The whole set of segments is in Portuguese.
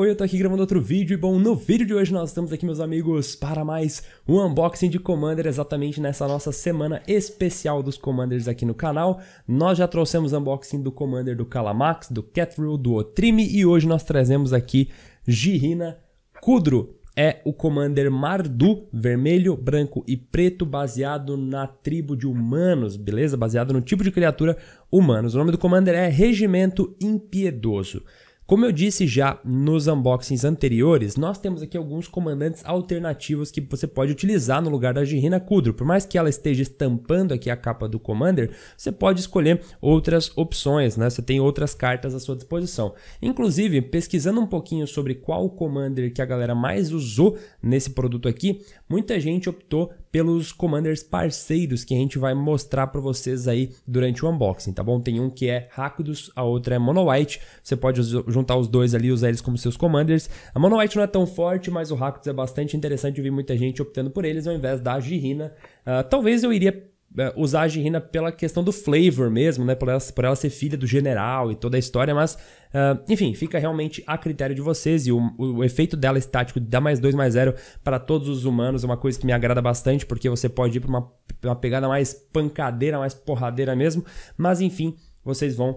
Oi, eu tô aqui gravando outro vídeo e bom, no vídeo de hoje nós estamos aqui, meus amigos, para mais um unboxing de Commander, exatamente nessa nossa semana especial dos Commanders aqui no canal. Nós já trouxemos unboxing do Commander do Calamax, do Catrill, do Otrime e hoje nós trazemos aqui Girina Kudro. É o Commander Mardu, vermelho, branco e preto, baseado na tribo de humanos, beleza? Baseado no tipo de criatura humanos. O nome do Commander é Regimento Impiedoso. Como eu disse já nos unboxings anteriores, nós temos aqui alguns comandantes alternativos que você pode utilizar no lugar da Girina Kudro. Por mais que ela esteja estampando aqui a capa do Commander, você pode escolher outras opções, né? Você tem outras cartas à sua disposição. Inclusive, pesquisando um pouquinho sobre qual Commander que a galera mais usou nesse produto aqui, muita gente optou pelos commanders parceiros que a gente vai mostrar para vocês aí durante o unboxing, tá bom? Tem um que é Rakdos, a outra é Mono White. Você pode juntar os dois ali e usar eles como seus commanders. A Mono White não é tão forte, mas o Rakdos é bastante interessante. Eu vi muita gente optando por eles ao invés da Girina. Uh, talvez eu iria né, usar a girina pela questão do flavor mesmo, né? Por ela, por ela ser filha do general e toda a história, mas uh, enfim, fica realmente a critério de vocês e o, o efeito dela estático dá mais 2 mais 0 para todos os humanos é uma coisa que me agrada bastante, porque você pode ir para uma, uma pegada mais pancadeira, mais porradeira mesmo, mas enfim, vocês vão uh,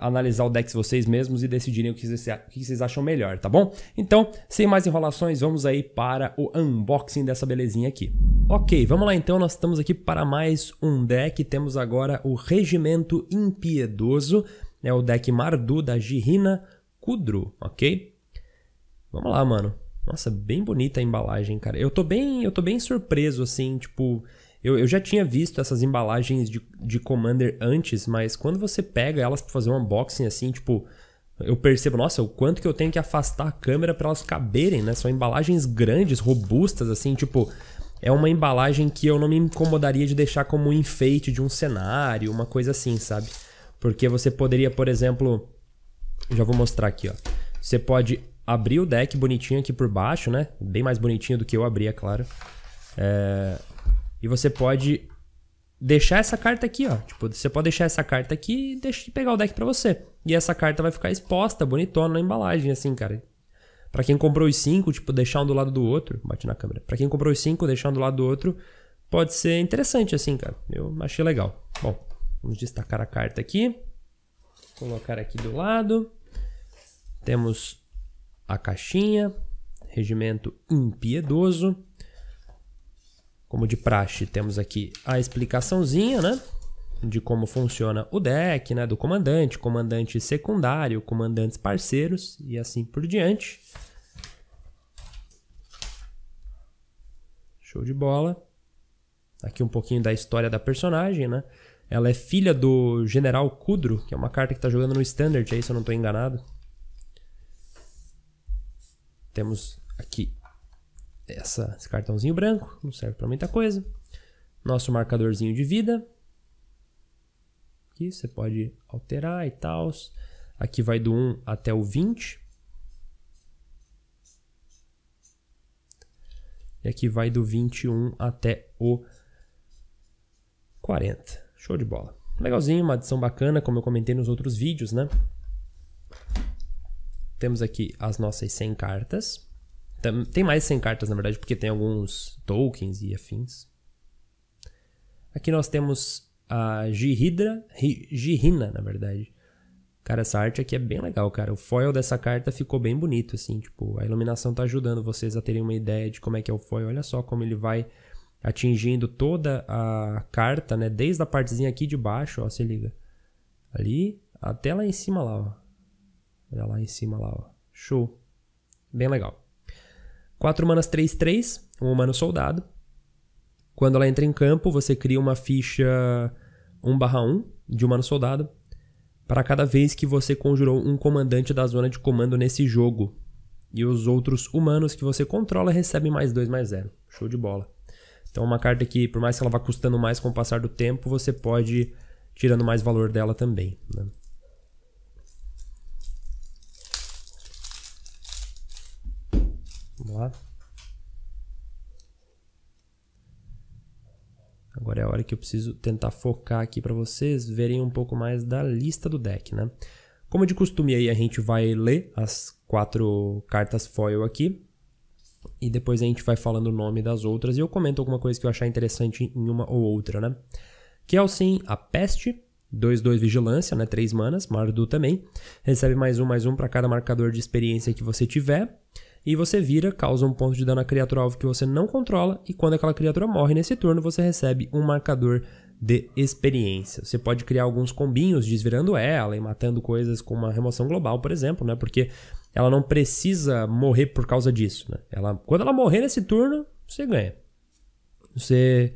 analisar o deck vocês mesmos e decidirem o que, vocês, o que vocês acham melhor, tá bom? Então, sem mais enrolações, vamos aí para o unboxing dessa belezinha aqui. Ok, vamos lá então, nós estamos aqui para mais um deck, temos agora o Regimento Impiedoso, é o deck Mardu da Girina Kudru, ok? Vamos lá, mano. Nossa, bem bonita a embalagem, cara. Eu tô bem, eu tô bem surpreso assim, tipo, eu, eu já tinha visto essas embalagens de, de Commander antes, mas quando você pega elas para fazer um unboxing assim, tipo, eu percebo, nossa, o quanto que eu tenho que afastar a câmera para elas caberem, né? São embalagens grandes, robustas, assim, tipo. É uma embalagem que eu não me incomodaria de deixar como um enfeite de um cenário, uma coisa assim, sabe? Porque você poderia, por exemplo. Já vou mostrar aqui, ó. Você pode abrir o deck bonitinho aqui por baixo, né? Bem mais bonitinho do que eu abria, é claro. É, e você pode deixar essa carta aqui, ó. Tipo, você pode deixar essa carta aqui e deixa pegar o deck para você. E essa carta vai ficar exposta, bonitona na embalagem, assim, cara. Para quem comprou os cinco, tipo, deixar um do lado do outro, bate na câmera. Para quem comprou os cinco, deixar um do lado do outro, pode ser interessante, assim, cara. Eu achei legal. Bom, vamos destacar a carta aqui. Colocar aqui do lado. Temos a caixinha, regimento impiedoso. Como de praxe, temos aqui a explicaçãozinha, né? De como funciona o deck, né? Do comandante, comandante secundário, comandantes parceiros e assim por diante. Show de bola. Aqui um pouquinho da história da personagem, né? Ela é filha do General Kudro, que é uma carta que está jogando no Standard, aí se eu não estou enganado. Temos aqui essa, esse cartãozinho branco, não serve para muita coisa. Nosso marcadorzinho de vida. Aqui você pode alterar e tal. Aqui vai do 1 até o 20. E aqui vai do 21 até o 40. Show de bola. Legalzinho, uma adição bacana, como eu comentei nos outros vídeos, né? Temos aqui as nossas 100 cartas. Tem mais 100 cartas, na verdade, porque tem alguns tokens e afins. Aqui nós temos a Gihidra, Gihina, na verdade. Cara, essa arte aqui é bem legal, cara. O foil dessa carta ficou bem bonito, assim, tipo, a iluminação tá ajudando vocês a terem uma ideia de como é que é o foil. Olha só como ele vai atingindo toda a carta, né? Desde a partezinha aqui de baixo, ó, se liga. Ali, até lá em cima lá, ó. Olha lá em cima lá, ó. Show. Bem legal. 4 humanas 3, 3, um humano soldado. Quando ela entra em campo, você cria uma ficha 1/1 de humano soldado para cada vez que você conjurou um comandante da zona de comando nesse jogo. E os outros humanos que você controla recebem mais 2 mais 0. Show de bola. Então, uma carta que, por mais que ela vá custando mais com o passar do tempo, você pode ir tirando mais valor dela também. Né? Vamos lá. Agora é a hora que eu preciso tentar focar aqui para vocês verem um pouco mais da lista do deck, né? Como de costume aí a gente vai ler as quatro cartas foil aqui e depois a gente vai falando o nome das outras e eu comento alguma coisa que eu achar interessante em uma ou outra, né? Que é o sim, a Peste, 2-2 Vigilância, né? 3 manas, Mardu também. Recebe mais um, mais um para cada marcador de experiência que você tiver e você vira, causa um ponto de dano à criatura-alvo que você não controla, e quando aquela criatura morre nesse turno, você recebe um marcador de experiência. Você pode criar alguns combinhos desvirando ela e matando coisas com uma remoção global, por exemplo, né? Porque ela não precisa morrer por causa disso, né? Ela, quando ela morrer nesse turno, você ganha. Você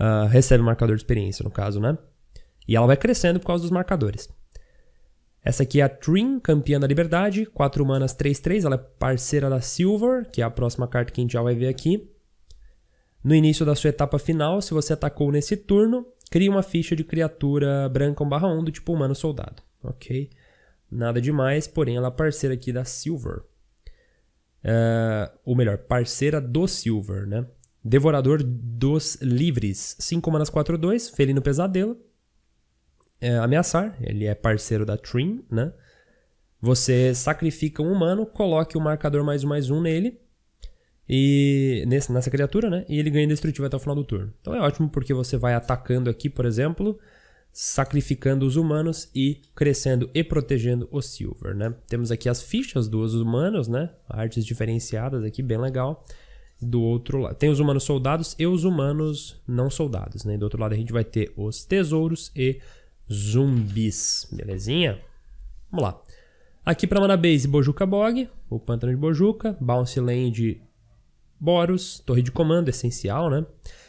uh, recebe um marcador de experiência, no caso, né? E ela vai crescendo por causa dos marcadores. Essa aqui é a Trin, campeã da liberdade, 4 manas 3-3, ela é parceira da Silver, que é a próxima carta que a gente já vai ver aqui. No início da sua etapa final, se você atacou nesse turno, cria uma ficha de criatura branca 1/1 do tipo humano soldado, ok? Nada demais, porém ela é parceira aqui da Silver. Uh, ou melhor, parceira do Silver, né? Devorador dos Livres, 5 manas 4-2, Felino Pesadelo é, ameaçar, ele é parceiro da Trim, né? Você sacrifica um humano, coloque o marcador mais um mais um nele e nesse, nessa criatura, né? E ele ganha destrutivo até o final do turno. Então é ótimo porque você vai atacando aqui, por exemplo, sacrificando os humanos e crescendo e protegendo o Silver, né? Temos aqui as fichas dos humanos, né? Artes diferenciadas aqui, bem legal. Do outro lado, tem os humanos soldados e os humanos não soldados, né? Do outro lado a gente vai ter os tesouros e zumbis, belezinha? Vamos lá. Aqui para Mana Base, Bojuka Bog, o Pântano de Bojuka, Bounce Land, Boros, Torre de Comando, essencial, né?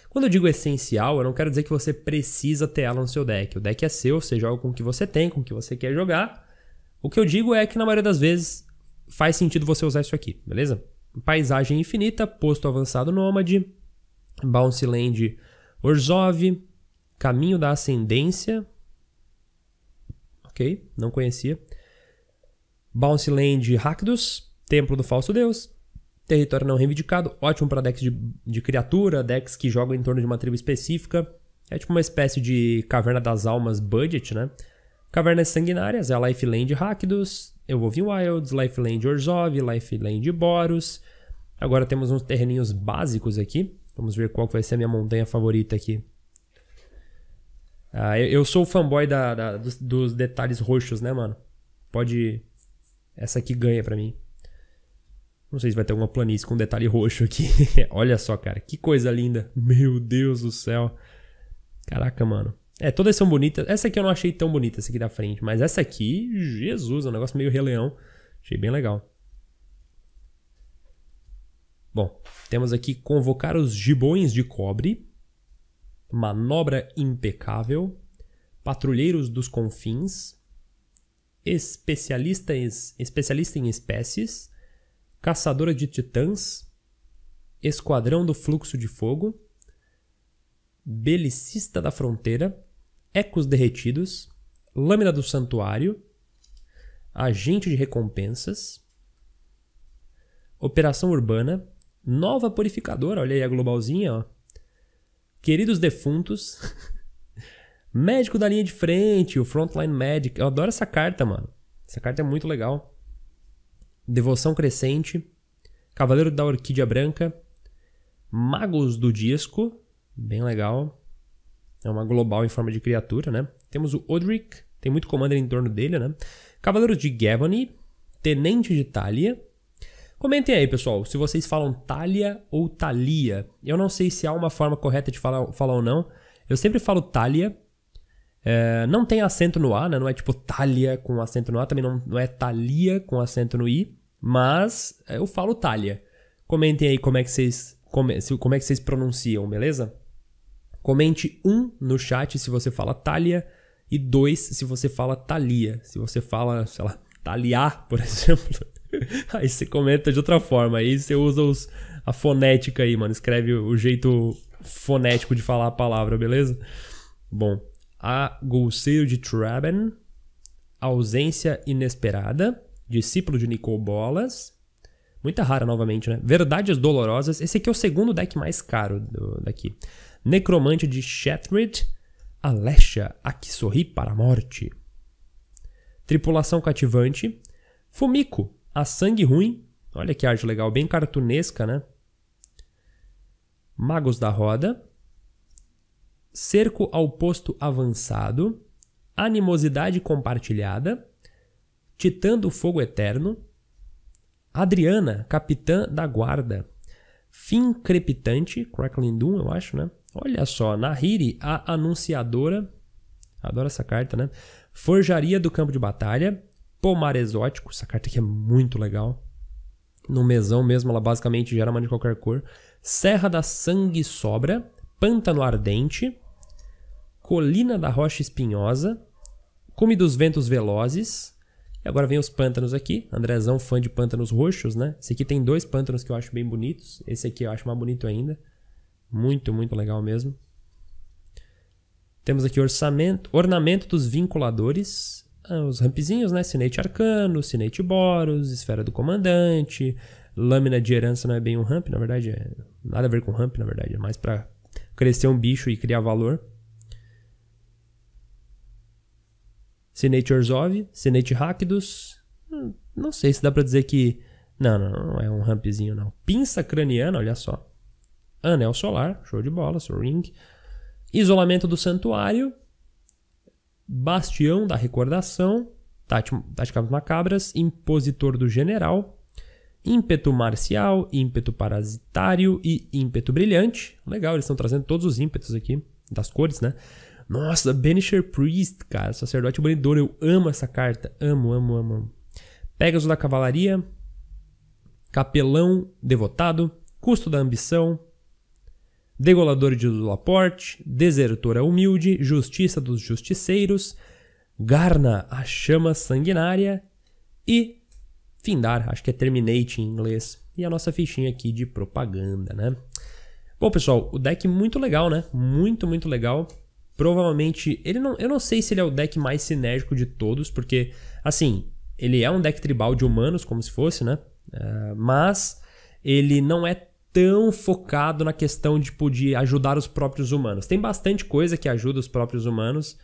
Quando eu digo essencial, eu não quero dizer que você precisa ter ela no seu deck. O deck é seu, você joga com o que você tem, com o que você quer jogar. O que eu digo é que na maioria das vezes faz sentido você usar isso aqui, beleza? Paisagem Infinita, Posto Avançado Nômade, Bounce Land Orzhov, Caminho da Ascendência, ok, não conhecia. Bounce Land Rakdos, Templo do Falso Deus, Território Não Reivindicado, ótimo para decks de, de criatura, decks que jogam em torno de uma tribo específica. É tipo uma espécie de Caverna das Almas budget, né? Cavernas Sanguinárias é a Lifeland Rakdos, Evolving Wilds, Lifeland Orzhov, Lifeland Boros. Agora temos uns terreninhos básicos aqui. Vamos ver qual vai ser a minha montanha favorita aqui. Ah, eu, eu, sou o fanboy da, da dos, dos, detalhes roxos, né, mano? Pode. Essa aqui ganha pra mim. Não sei se vai ter alguma planície com detalhe roxo aqui. Olha só, cara. Que coisa linda. Meu Deus do céu. Caraca, mano. É, todas são bonitas. Essa aqui eu não achei tão bonita, essa aqui da frente. Mas essa aqui, Jesus, é um negócio meio releão. Achei bem legal. Bom, temos aqui convocar os gibões de cobre. Manobra Impecável, Patrulheiros dos Confins, Especialista em, especialista em Espécies, Caçadora de Titãs, Esquadrão do Fluxo de Fogo, Belicista da Fronteira, Ecos Derretidos, Lâmina do Santuário, Agente de Recompensas, Operação Urbana, Nova Purificadora, olha aí a globalzinha, ó. Queridos defuntos. médico da linha de frente, o Frontline Medic. Eu adoro essa carta, mano. Essa carta é muito legal. Devoção Crescente. Cavaleiro da Orquídea Branca. Magos do Disco. Bem legal. É uma global em forma de criatura, né? Temos o Odric. Tem muito comando em torno dele, né? Cavaleiros de Gavany. Tenente de Itália. Comentem aí, pessoal, se vocês falam Thalia ou Thalia. Eu não sei se há uma forma correta de falar, falar ou não. Eu sempre falo Thalia. É, não tem acento no A, né? Não é tipo Thalia com acento no A. Também não, não é Thalia com acento no I. Mas eu falo Thalia. Comentem aí como é que vocês, como, como é que vocês pronunciam, beleza? Comente um no chat se você fala Thalia e dois se você fala Thalia. Se você fala, sei lá, Thaliar, por exemplo. aí você comenta de outra forma. Aí você usa os, a fonética aí, mano. Escreve o jeito fonético de falar a palavra, beleza? Bom, a Golseiro de Traben, ausência inesperada, discípulo de Nicol Bolas, muita rara novamente, né? Verdades Dolorosas, esse aqui é o segundo deck mais caro do, daqui. Necromante de Shatrid, alexia a que sorri para a morte. Tripulação cativante, Fumiko, a Sangue Ruim. Olha que arte legal, bem cartunesca, né? Magos da Roda. Cerco ao Posto Avançado. Animosidade Compartilhada. Titã do Fogo Eterno. Adriana, Capitã da Guarda. Fim Crepitante, Crackling Doom, eu acho, né? Olha só, Nahiri, a Anunciadora. Adoro essa carta, né? Forjaria do Campo de Batalha. Pomar Exótico. Essa carta aqui é muito legal. No mesão mesmo, ela basicamente gera mana de qualquer cor. Serra da Sangue Sobra. Pântano Ardente. Colina da Rocha Espinhosa. Cume dos Ventos Velozes. E agora vem os pântanos aqui. Andrezão, fã de pântanos roxos, né? Esse aqui tem dois pântanos que eu acho bem bonitos. Esse aqui eu acho mais bonito ainda. Muito, muito legal mesmo. Temos aqui orçamento, ornamento dos vinculadores. Ah, os rampzinhos, né? Sinete Arcano, Sinete Boros, Esfera do Comandante, Lâmina de Herança não é bem um ramp, na verdade, é nada a ver com ramp, na verdade, é mais para crescer um bicho e criar valor. Sinete Orzhov, Sinete Rakdos, hum, não sei se dá para dizer que... Não, não, não é um rampzinho não. Pinça Craniana, olha só. Anel Solar, show de bola, Ring. Isolamento do Santuário, Bastião da Recordação, Táticas Macabras, Impositor do General, ímpeto marcial, ímpeto parasitário e ímpeto brilhante. Legal, eles estão trazendo todos os ímpetos aqui, das cores, né? Nossa, Banisher Priest, cara, sacerdote banidor, eu amo essa carta. Amo, amo, amo. amo. Pegasus da Cavalaria, Capelão Devotado, Custo da Ambição, Degolador de Laporte, Desertora é Humilde, Justiça dos Justiceiros, Garna, a Chama Sanguinária e Findar, acho que é Terminate em inglês. E a nossa fichinha aqui de propaganda, né? Bom, pessoal, o deck muito legal, né? Muito, muito legal. Provavelmente, ele não, eu não sei se ele é o deck mais sinérgico de todos, porque, assim, ele é um deck tribal de humanos, como se fosse, né? Uh, mas ele não é tão focado na questão de de ajudar os próprios humanos. Tem bastante coisa que ajuda os próprios humanos,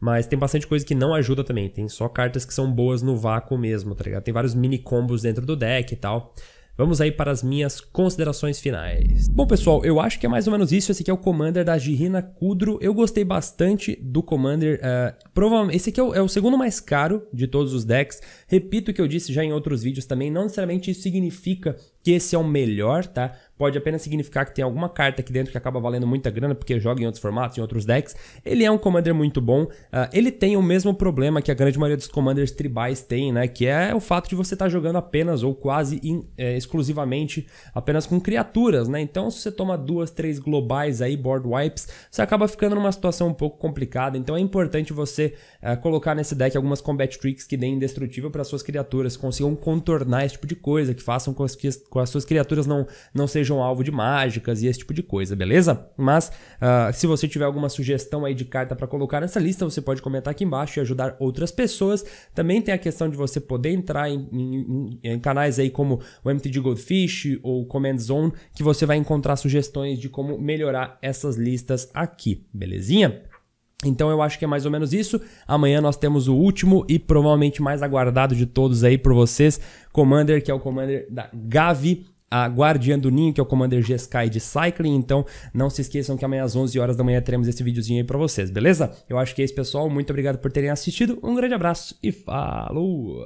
mas tem bastante coisa que não ajuda também. Tem só cartas que são boas no vácuo mesmo, tá ligado? Tem vários mini combos dentro do deck e tal. Vamos aí para as minhas considerações finais. Bom, pessoal, eu acho que é mais ou menos isso. Esse aqui é o Commander da Girina Kudro. Eu gostei bastante do Commander. Uh, provavelmente, esse aqui é o, é o, segundo mais caro de todos os decks. Repito o que eu disse já em outros vídeos também. Não necessariamente isso significa que esse é o melhor, tá? Pode apenas significar que tem alguma carta aqui dentro que acaba valendo muita grana, porque joga em outros formatos, em outros decks. Ele é um commander muito bom. Uh, ele tem o mesmo problema que a grande maioria dos commanders tribais tem, né? Que é o fato de você estar tá jogando apenas ou quase in, é, exclusivamente apenas com criaturas, né? Então, se você toma duas, três globais aí, board wipes, você acaba ficando numa situação um pouco complicada. Então, é importante você uh, colocar nesse deck algumas combat tricks que deem indestrutível para suas criaturas, consigam contornar esse tipo de coisa, que façam com que as suas criaturas não, não sejam alvo de mágicas e esse tipo de coisa, beleza? Mas uh, se você tiver alguma sugestão aí de carta para colocar nessa lista, você pode comentar aqui embaixo e ajudar outras pessoas. Também tem a questão de você poder entrar em, em, em canais aí como o MTG Goldfish ou Command Zone, que você vai encontrar sugestões de como melhorar essas listas aqui, belezinha? Então eu acho que é mais ou menos isso. Amanhã nós temos o último e provavelmente mais aguardado de todos aí por vocês, Commander, que é o Commander da Gavi a Guardiã do Ninho, que é o Commander G Sky de Cycling. Então, não se esqueçam que amanhã às 11 horas da manhã teremos esse videozinho aí pra vocês, beleza? Eu acho que é isso, pessoal. Muito obrigado por terem assistido. Um grande abraço e falou!